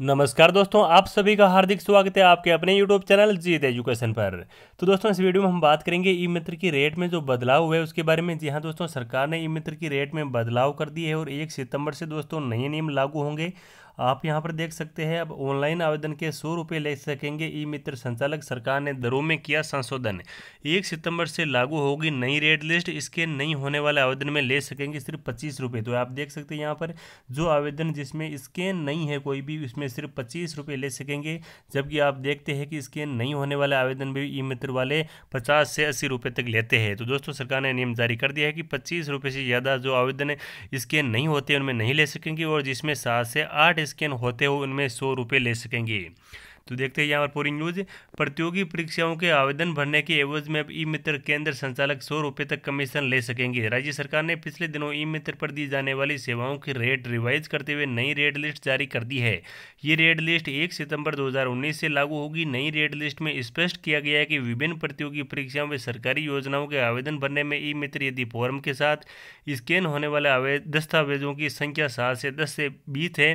नमस्कार दोस्तों आप सभी का हार्दिक स्वागत है आपके अपने YouTube चैनल जीत एजुकेशन पर तो दोस्तों इस वीडियो में हम बात करेंगे ई मित्र की रेट में जो बदलाव हुआ है उसके बारे में जी हाँ दोस्तों सरकार ने ई मित्र की रेट में बदलाव कर दी है और एक सितंबर से दोस्तों नए नियम लागू होंगे आप यहाँ पर देख सकते हैं अब ऑनलाइन आवेदन के सौ रुपये ले सकेंगे ई मित्र संचालक सरकार ने दरों में किया संशोधन एक सितंबर से लागू होगी नई रेट लिस्ट इसके नहीं होने वाले आवेदन में ले सकेंगे सिर्फ पच्चीस रुपये तो आप देख सकते हैं यहाँ पर जो आवेदन जिसमें इसके नहीं है कोई भी उसमें सिर्फ पच्चीस रुपये ले सकेंगे जबकि आप देखते हैं कि इसके नहीं होने वाले आवेदन भी ई मित्र वाले पचास से अस्सी रुपये तक लेते हैं तो दोस्तों सरकार ने नियम जारी कर दिया है कि पच्चीस रुपये से ज़्यादा जो आवेदन इसके नहीं होते उनमें नहीं ले सकेंगे और जिसमें सात से आठ स्कैन होते हुए उनमें सौ रुपये ले सकेंगे तो देखते हैं यहाँ पर पूरी न्यूज प्रतियोगी परीक्षाओं के आवेदन भरने के एवज में अब ई मित्र केंद्र संचालक सौ रुपये तक कमीशन ले सकेंगे राज्य सरकार ने पिछले दिनों ई मित्र पर दी जाने वाली सेवाओं की रेट रिवाइज करते हुए नई रेट लिस्ट जारी कर दी है ये रेट लिस्ट 1 सितंबर 2019 से लागू होगी नई रेट लिस्ट में स्पष्ट किया गया है कि विभिन्न प्रतियोगी परीक्षाओं में सरकारी योजनाओं के आवेदन भरने में ई मित्र यदि फॉर्म के साथ स्कैन होने वाले दस्तावेजों की संख्या सात से दस से बीस है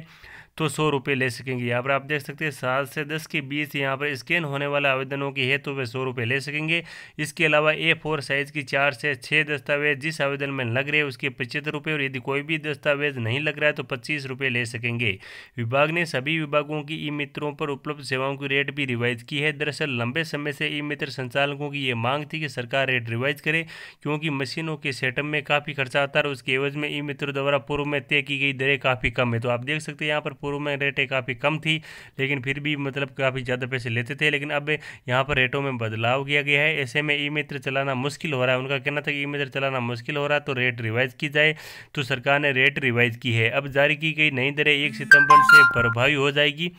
तो सौ रुपये ले सकेंगे यहाँ पर आप देख सकते हैं सात से दस के बीच यहाँ पर स्कैन होने वाला आवेदनों की है तो वे सौ रुपये ले सकेंगे इसके अलावा ए फोर साइज़ की चार से छः दस्तावेज जिस आवेदन में लग रहे हैं उसके पचहत्तर रुपये और यदि कोई भी दस्तावेज नहीं लग रहा है तो पच्चीस रुपये ले सकेंगे विभाग ने सभी विभागों की ई मित्रों पर उपलब्ध सेवाओं की रेट भी रिवाइज की है दरअसल लंबे समय से ई मित्र संचालकों की ये मांग थी कि सरकार रेट रिवाइज करे क्योंकि मशीनों के सेटअप में काफ़ी खर्चा आता है उसके एवज में ई मित्र द्वारा पूर्व में तय की गई दरें काफ़ी कम है तो आप देख सकते हैं यहाँ पर पूर्व में रेटें काफ़ी कम थी लेकिन फिर भी मतलब काफ़ी ज़्यादा पैसे लेते थे लेकिन अब यहाँ पर रेटों में बदलाव किया गया है ऐसे में ई मित्र चलाना मुश्किल हो रहा है उनका कहना था कि ई मित्र चलाना मुश्किल हो रहा तो रेट रिवाइज की जाए तो सरकार ने रेट रिवाइज की है अब जारी की गई नई दरें एक सितंबर से प्रभावी हो जाएगी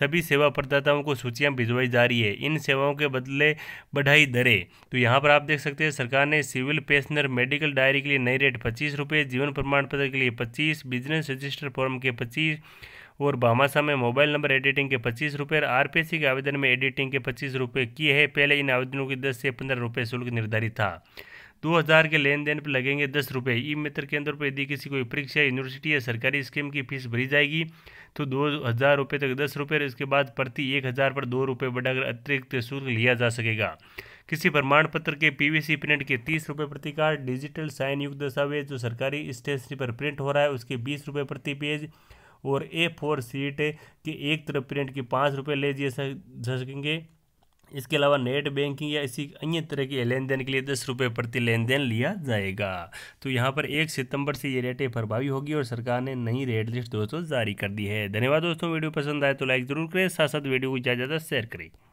सभी सेवा प्रदाताओं को सूचियाँ भिजवाई जा रही है इन सेवाओं के बदले बढ़ाई दरें तो यहाँ पर आप देख सकते हैं सरकार ने सिविल पेंशनर मेडिकल डायरी के लिए नई रेट पच्चीस रुपये जीवन प्रमाण पत्र के लिए पच्चीस बिजनेस रजिस्टर फॉर्म के पच्चीस और भामाशा में मोबाइल नंबर एडिटिंग के पच्चीस रुपये और आर के आवेदन में एडिटिंग के पच्चीस रुपये किए हैं पहले इन आवेदनों की दस से पंद्रह रुपये शुल्क निर्धारित था दो हज़ार के लेन देन पर लगेंगे दस रुपये ई मित्र केंद्र पर यदि किसी कोई परीक्षा यूनिवर्सिटी या सरकारी स्कीम की फीस भरी जाएगी तो दो हज़ार रुपये तक दस रुपये और इसके बाद प्रति एक हज़ार पर दो रुपये बढ़ाकर अतिरिक्त शुल्क लिया जा सकेगा किसी प्रमाण पत्र के पीवीसी प्रिंट के तीस रुपये प्रति कार्ड डिजिटल साइन युक्त दस्तावेज जो सरकारी स्टेशनरी पर प्रिंट हो रहा है उसके बीस रुपये प्रति पेज और ए फोर सीट के एक तरफ प्रिंट की पाँच रुपये ले दिए सकेंगे इसके अलावा नेट बैंकिंग या इसी अन्य तरह के लेन देन के लिए दस रुपये प्रति लेन देन लिया जाएगा तो यहाँ पर एक सितंबर से ये रेटें प्रभावी होगी और सरकार ने नई रेट लिस्ट दोस्तों जारी कर दी है धन्यवाद दोस्तों वीडियो पसंद आए तो लाइक ज़रूर करें साथ साथ वीडियो को ज़्यादा ज़्यादा शेयर करें